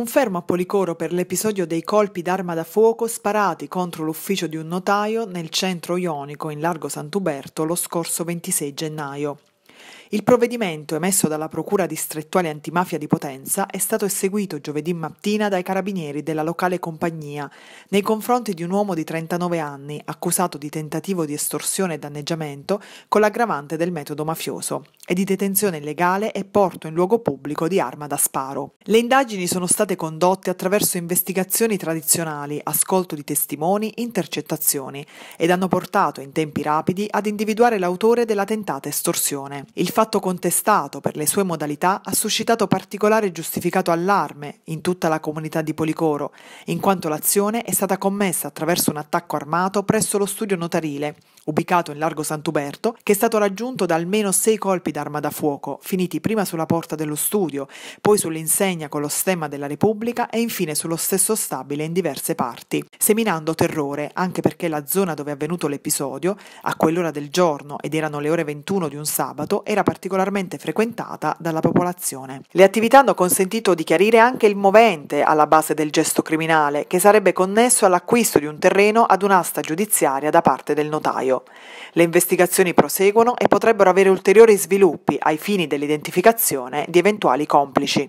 Un fermo a Policoro per l'episodio dei colpi d'arma da fuoco sparati contro l'ufficio di un notaio nel centro ionico in largo Sant'Uberto lo scorso 26 gennaio. Il provvedimento emesso dalla Procura distrettuale antimafia di Potenza è stato eseguito giovedì mattina dai carabinieri della locale compagnia nei confronti di un uomo di 39 anni accusato di tentativo di estorsione e danneggiamento con l'aggravante del metodo mafioso e di detenzione illegale e porto in luogo pubblico di arma da sparo. Le indagini sono state condotte attraverso investigazioni tradizionali, ascolto di testimoni, intercettazioni ed hanno portato in tempi rapidi ad individuare l'autore della tentata estorsione. Il fatto contestato per le sue modalità ha suscitato particolare e giustificato allarme in tutta la comunità di Policoro, in quanto l'azione è stata commessa attraverso un attacco armato presso lo studio notarile, ubicato in largo Sant'Uberto, che è stato raggiunto da almeno sei colpi d'arma da fuoco, finiti prima sulla porta dello studio, poi sull'insegna con lo stemma della Repubblica e infine sullo stesso stabile in diverse parti, seminando terrore anche perché la zona dove è avvenuto l'episodio, a quell'ora del giorno ed erano le ore 21 di un sabato, era particolarmente frequentata dalla popolazione. Le attività hanno consentito di chiarire anche il movente alla base del gesto criminale, che sarebbe connesso all'acquisto di un terreno ad un'asta giudiziaria da parte del notaio. Le investigazioni proseguono e potrebbero avere ulteriori sviluppi ai fini dell'identificazione di eventuali complici.